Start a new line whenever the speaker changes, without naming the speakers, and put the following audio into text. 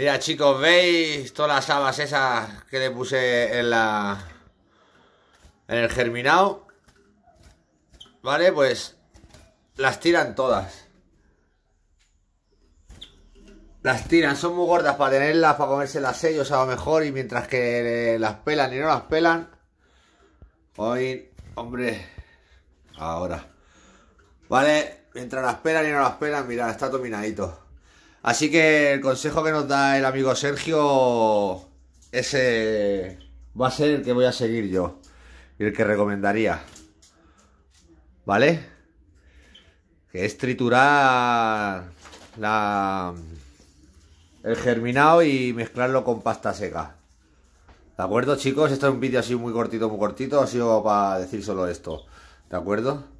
Mira, chicos, ¿veis todas las habas esas que le puse en la... En el germinado? Vale, pues... Las tiran todas. Las tiran, son muy gordas para tenerlas, para comerse las sellos a lo mejor. Y mientras que las pelan y no las pelan... Hoy, hombre... Ahora. Vale, mientras las pelan y no las pelan, mira, está dominadito. Así que el consejo que nos da el amigo Sergio, ese va a ser el que voy a seguir yo y el que recomendaría. ¿Vale? Que es triturar la, el germinado y mezclarlo con pasta seca. ¿De acuerdo, chicos? Este es un vídeo así muy cortito, muy cortito. Ha sido para decir solo esto. ¿De acuerdo?